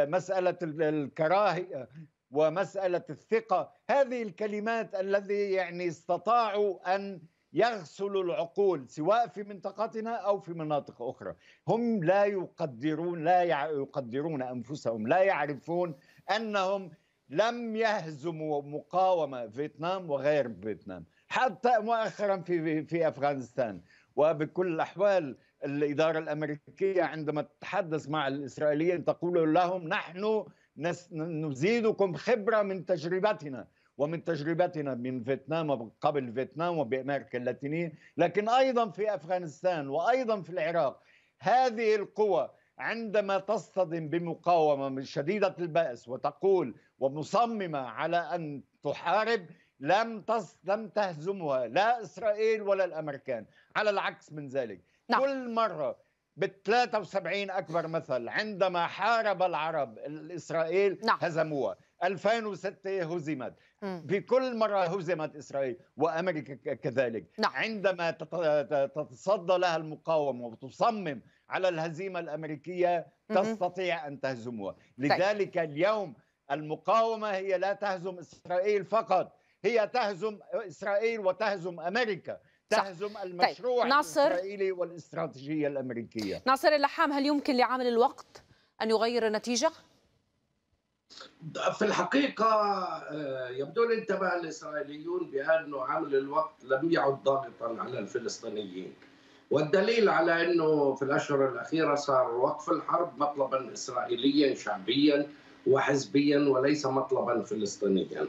مساله الكراهيه ومساله الثقه، هذه الكلمات الذي يعني استطاعوا ان يغسل العقول سواء في منطقتنا او في مناطق اخرى هم لا يقدرون لا يقدرون انفسهم لا يعرفون انهم لم يهزموا مقاومه فيتنام وغير فيتنام حتى مؤخرا في في افغانستان وبكل الاحوال الاداره الامريكيه عندما تتحدث مع الاسرائيليين تقول لهم نحن نزيدكم خبره من تجربتنا ومن تجربتنا من فيتنام قبل فيتنام وبأمريكا اللاتينية لكن أيضا في أفغانستان وأيضا في العراق هذه القوى عندما تصطدم بمقاومة من شديدة البأس وتقول ومصممة على أن تحارب لم تص... لم تهزمها لا إسرائيل ولا الأمريكان على العكس من ذلك نعم. كل مرة بال 73 أكبر مثل عندما حارب العرب إسرائيل نعم. هزموها 2006 هزمت في كل مرة هزمت إسرائيل وأمريكا كذلك نعم. عندما تتصدى لها المقاومة وتصمم على الهزيمة الأمريكية تستطيع أن تهزمها طيب. لذلك اليوم المقاومة هي لا تهزم إسرائيل فقط هي تهزم إسرائيل وتهزم أمريكا تهزم صح. طيب. المشروع طيب. ناصر. الإسرائيلي والاستراتيجية الأمريكية ناصر اللحام هل يمكن لعامل الوقت أن يغير النتيجة؟ في الحقيقة آه، يبدو لي انتبه الإسرائيليون بأنه عمل الوقت لم يعد ضاغطا على الفلسطينيين والدليل على أنه في الأشهر الأخيرة صار وقف الحرب مطلبا إسرائيليا شعبيا وحزبيا وليس مطلبا فلسطينيا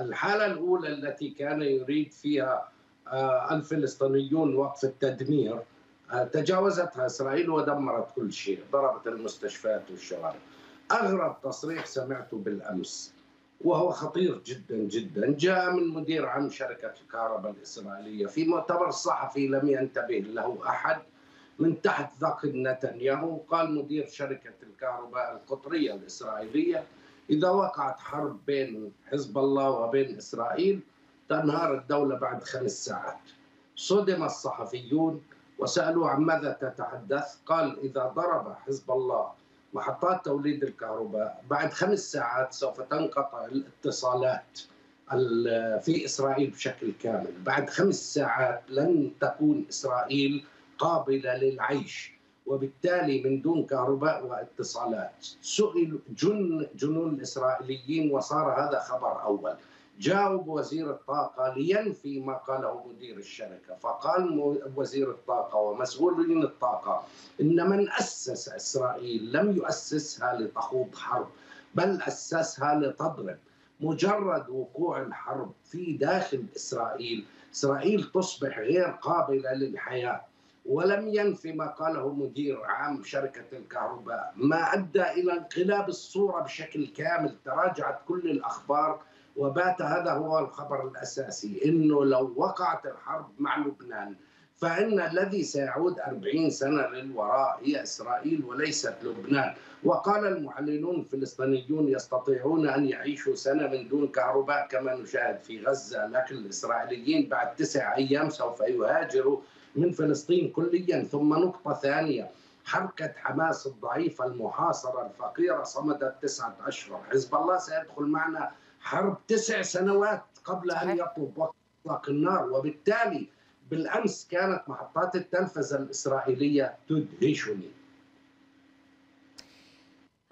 الحالة الأولى التي كان يريد فيها آه، الفلسطينيون وقف التدمير آه، تجاوزتها إسرائيل ودمرت كل شيء ضربت المستشفيات والشوارع أغرب تصريح سمعته بالأمس وهو خطير جدا جدا جاء من مدير عام شركة الكهرباء الإسرائيلية في مؤتمر صحفي لم ينتبه له أحد من تحت ذقن نتنياهو قال مدير شركة الكهرباء القطرية الإسرائيلية إذا وقعت حرب بين حزب الله وبين إسرائيل تنهار الدولة بعد خمس ساعات صدم الصحفيون وسألوا عن ماذا تتحدث قال إذا ضرب حزب الله محطات توليد الكهرباء بعد خمس ساعات سوف تنقطع الاتصالات في اسرائيل بشكل كامل، بعد خمس ساعات لن تكون اسرائيل قابله للعيش وبالتالي من دون كهرباء واتصالات. سئل جن جنون الاسرائيليين وصار هذا خبر اول. جاوب وزير الطاقة لينفي ما قاله مدير الشركة فقال وزير الطاقة ومسؤولين الطاقة إن من أسس إسرائيل لم يؤسسها لتخوض حرب بل أسسها لتضرب مجرد وقوع الحرب في داخل إسرائيل إسرائيل تصبح غير قابلة للحياة ولم ينفي ما قاله مدير عام شركة الكهرباء ما أدى إلى انقلاب الصورة بشكل كامل تراجعت كل الأخبار وبات هذا هو الخبر الأساسي أنه لو وقعت الحرب مع لبنان فإن الذي سيعود 40 سنة للوراء هي إسرائيل وليست لبنان وقال المعلنون الفلسطينيون يستطيعون أن يعيشوا سنة من دون كهرباء كما نشاهد في غزة لكن الإسرائيليين بعد تسع أيام سوف يهاجروا من فلسطين كليا ثم نقطة ثانية حركة حماس الضعيفة المحاصرة الفقيرة صمدت تسعة أشهر حزب الله سيدخل معنا حرب تسع سنوات قبل ان يطلب وقت اطلاق النار وبالتالي بالامس كانت محطات التلفزه الاسرائيليه تدهشني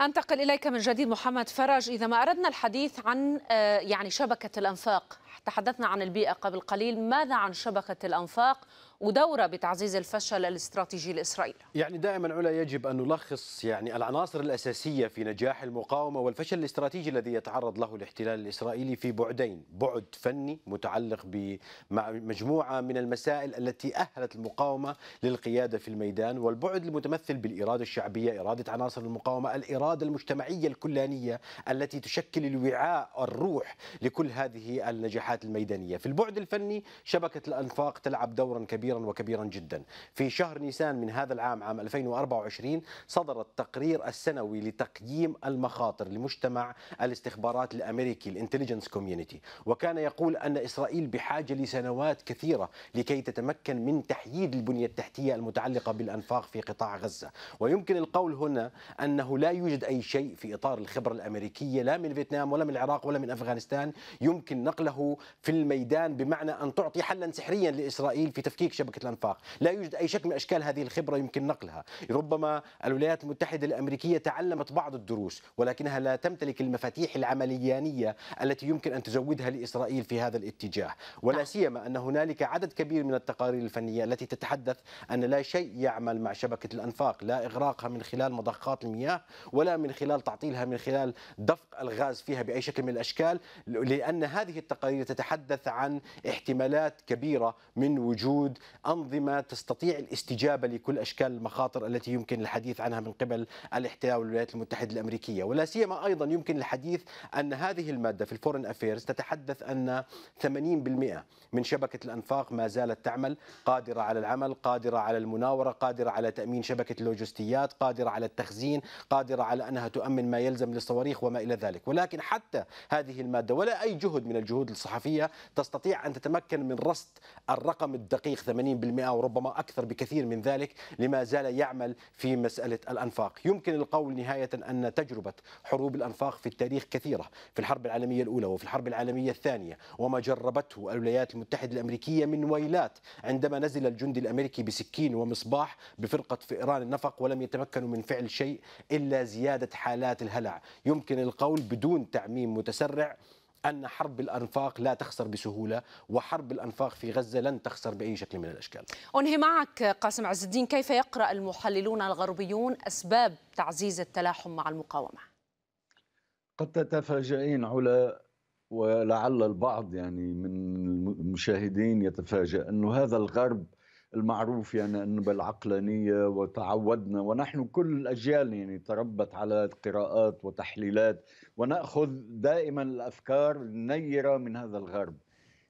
انتقل اليك من جديد محمد فرج اذا ما اردنا الحديث عن آه، يعني شبكه الانفاق تحدثنا عن البيئة قبل قليل ماذا عن شبكة الأنفاق ودوره بتعزيز الفشل الاستراتيجي لاسرائيل. يعني دائما علا يجب ان نلخص يعني العناصر الاساسيه في نجاح المقاومه والفشل الاستراتيجي الذي يتعرض له الاحتلال الاسرائيلي في بعدين، بعد فني متعلق بمجموعه من المسائل التي اهلت المقاومه للقياده في الميدان، والبعد المتمثل بالاراده الشعبيه، اراده عناصر المقاومه، الاراده المجتمعيه الكلانيه التي تشكل الوعاء الروح لكل هذه النجاحات. الترجيحات الميدانية في البعد الفني شبكة الأنفاق تلعب دورا كبيرا وكبيرا جدا في شهر نيسان من هذا العام عام 2024 صدر التقرير السنوي لتقييم المخاطر لمجتمع الاستخبارات الأمريكي الانتليجنس كوميونيتي وكان يقول أن إسرائيل بحاجة لسنوات كثيرة لكي تتمكن من تحييد البنية التحتية المتعلقة بالأنفاق في قطاع غزة ويمكن القول هنا أنه لا يوجد أي شيء في إطار الخبرة الأمريكية لا من فيتنام ولا من العراق ولا من أفغانستان يمكن نقله في الميدان بمعنى أن تعطي حلا سحريا لإسرائيل في تفكيك شبكة الأنفاق لا يوجد أي شكل من أشكال هذه الخبرة يمكن نقلها ربما الولايات المتحدة الأمريكية تعلمت بعض الدروس ولكنها لا تمتلك المفاتيح العمليانية التي يمكن أن تزودها لإسرائيل في هذا الاتجاه ولا نعم. سيما أن هنالك عدد كبير من التقارير الفنية التي تتحدث أن لا شيء يعمل مع شبكة الأنفاق لا إغراقها من خلال مضخات المياه ولا من خلال تعطيلها من خلال دفق الغاز فيها بأي شكل من الأشكال لأن هذه التقارير تتحدث عن احتمالات كبيرة من وجود أنظمة تستطيع الاستجابة لكل أشكال المخاطر التي يمكن الحديث عنها من قبل الاحتلال والولايات المتحدة الأمريكية ولا سيما أيضا يمكن الحديث أن هذه المادة في الفورن أفيرز تتحدث أن 80% من شبكة الأنفاق ما زالت تعمل قادرة على العمل قادرة على المناورة قادرة على تأمين شبكة اللوجستيات قادرة على التخزين قادرة على أنها تؤمن ما يلزم للصواريخ وما إلى ذلك ولكن حتى هذه المادة ولا أي جهد من الجهود الصحية الصحفيه تستطيع ان تتمكن من رصد الرقم الدقيق 80% وربما اكثر بكثير من ذلك لما زال يعمل في مساله الانفاق، يمكن القول نهايه ان تجربه حروب الانفاق في التاريخ كثيره، في الحرب العالميه الاولى وفي الحرب العالميه الثانيه وما جربته الولايات المتحده الامريكيه من ويلات عندما نزل الجندي الامريكي بسكين ومصباح بفرقه فئران النفق ولم يتمكنوا من فعل شيء الا زياده حالات الهلع، يمكن القول بدون تعميم متسرع أن حرب الأنفاق لا تخسر بسهولة وحرب الأنفاق في غزة لن تخسر بأي شكل من الأشكال أنهي معك قاسم عز الدين كيف يقرأ المحللون الغربيون أسباب تعزيز التلاحم مع المقاومة قد تتفاجئين على ولعل البعض يعني من المشاهدين يتفاجأ أن هذا الغرب المعروف يعني أنه بالعقلانية وتعودنا ونحن كل الأجيال يعني تربت على قراءات وتحليلات ونأخذ دائما الأفكار النيرة من هذا الغرب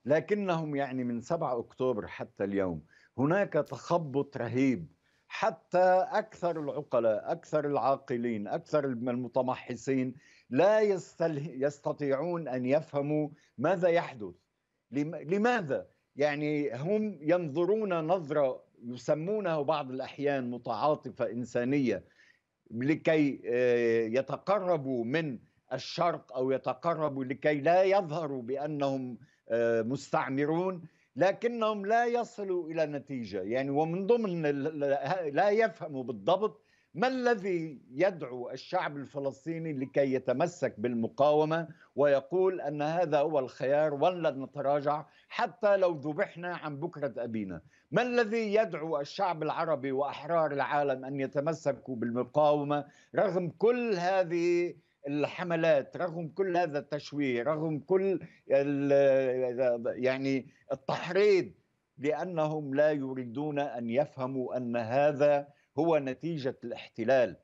لكنهم يعني من 7 أكتوبر حتى اليوم هناك تخبط رهيب حتى أكثر العقلاء أكثر العاقلين أكثر المتمحصين لا يستطيعون أن يفهموا ماذا يحدث لماذا يعني هم ينظرون نظرة يسمونها بعض الأحيان متعاطفة إنسانية لكي آه، يتقربوا من الشرق أو يتقربوا لكي لا يظهروا بأنهم آه، مستعمرون لكنهم لا يصلوا إلى نتيجة يعني ومن ضمن لا يفهموا بالضبط ما الذي يدعو الشعب الفلسطيني لكي يتمسك بالمقاومه ويقول ان هذا هو الخيار ولن نتراجع حتى لو ذبحنا عن بكره ابينا؟ ما الذي يدعو الشعب العربي واحرار العالم ان يتمسكوا بالمقاومه رغم كل هذه الحملات رغم كل هذا التشويه رغم كل يعني التحريض لانهم لا يريدون ان يفهموا ان هذا هو نتيجة الاحتلال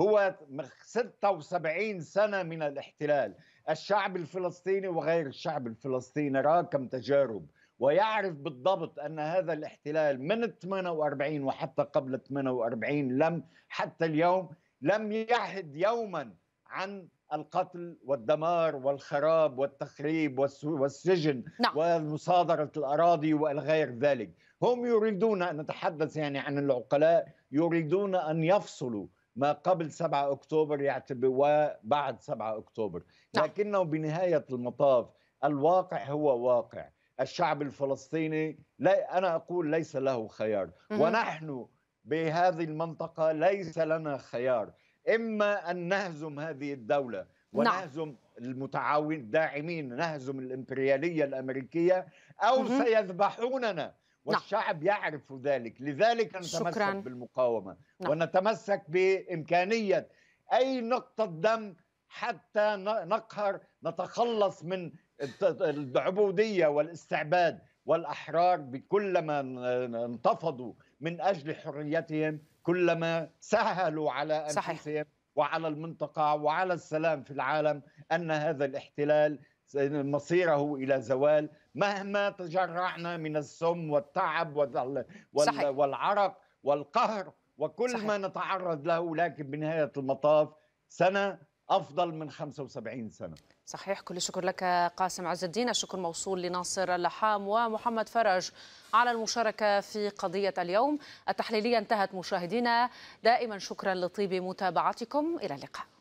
هو 76 سنة من الاحتلال الشعب الفلسطيني وغير الشعب الفلسطيني راكم تجارب ويعرف بالضبط أن هذا الاحتلال من 48 وحتى قبل 48 لم حتى اليوم لم يحد يوما عن القتل والدمار والخراب والتخريب والسجن نعم. ومصادرة الأراضي والغير ذلك هم يريدون أن نتحدث يعني عن العقلاء يريدون أن يفصلوا ما قبل 7 أكتوبر يعتبر وبعد 7 أكتوبر نعم. لكنه بنهاية المطاف الواقع هو واقع الشعب الفلسطيني لا أنا أقول ليس له خيار ونحن بهذه المنطقة ليس لنا خيار إما أن نهزم هذه الدولة نعم. ونهزم المتعاون الداعمين نهزم الإمبريالية الأمريكية أو سيذبحوننا نعم. والشعب يعرف ذلك لذلك نتمسك شكرا. بالمقاومة نعم. ونتمسك بإمكانية أي نقطة دم حتى نقهر نتخلص من العبودية والاستعباد والأحرار بكلما انتفضوا من أجل حريتهم كلما سهلوا على أنفسهم صحيح. وعلى المنطقة وعلى السلام في العالم أن هذا الاحتلال مصيره إلى زوال مهما تجرعنا من السم والتعب وال... وال... والعرق والقهر وكل صحيح. ما نتعرض له لكن بنهاية المطاف سنة أفضل من 75 سنة صحيح كل الشكر لك قاسم عز الدين الشكر موصول لناصر اللحام ومحمد فرج على المشاركة في قضية اليوم التحليلية انتهت مشاهدينا دائما شكرا لطيب متابعتكم إلى اللقاء